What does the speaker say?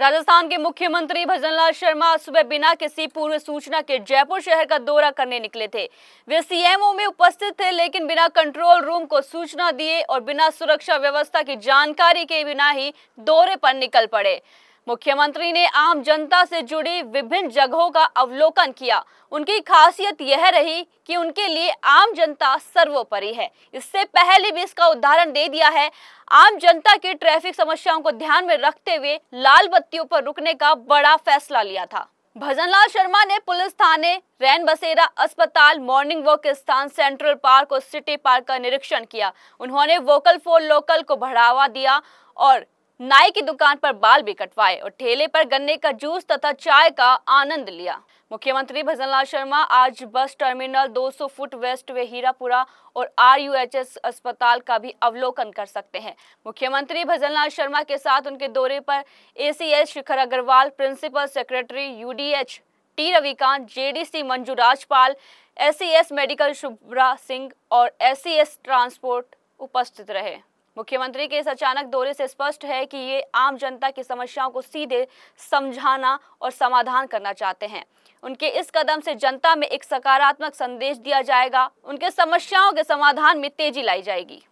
राजस्थान के मुख्यमंत्री भजनलाल शर्मा सुबह बिना किसी पूर्व सूचना के जयपुर शहर का दौरा करने निकले थे वे सीएमओ में उपस्थित थे लेकिन बिना कंट्रोल रूम को सूचना दिए और बिना सुरक्षा व्यवस्था की जानकारी के बिना ही दौरे पर निकल पड़े मुख्यमंत्री ने आम जनता से जुड़ी विभिन्न जगहों का अवलोकन किया उनकी खासियत यह रही कि उनके लिए आम जनता सर्वोपरि है इससे पहले भी इसका उदाहरण दे दिया है आम जनता की ट्रैफिक समस्याओं को ध्यान में रखते हुए लाल बत्तियों पर रुकने का बड़ा फैसला लिया था भजनलाल शर्मा ने पुलिस थाने रैन बसेरा अस्पताल मॉर्निंग वॉक स्थान सेंट्रल पार्क और सिटी पार्क का निरीक्षण किया उन्होंने वोकल फॉर लोकल को बढ़ावा दिया और नाई की दुकान पर बाल भी कटवाए और ठेले पर गन्ने का जूस तथा चाय का आनंद लिया मुख्यमंत्री भजनलाल शर्मा आज bus terminal 200 foot west way Hirapura और आरयूएचएस अस्पताल का भी अवलोकन कर सकते हैं मुख्यमंत्री भजनलाल शर्मा के साथ उनके दौरे पर ACS Shikhar Agarwal principal secretary UDH T Ravikant JDC Manju Rajpal S medical Shubhra Singh और एस ट्रांसपोर्ट उपस्थित रहे मुख्यमंत्री के इस अचानक दौरे से स्पष्ट है कि ये आम जनता की समस्याओं को सीधे समझाना और समाधान करना चाहते हैं उनके इस कदम से जनता में एक सकारात्मक संदेश दिया जाएगा उनके समस्याओं के समाधान में तेजी लाई जाएगी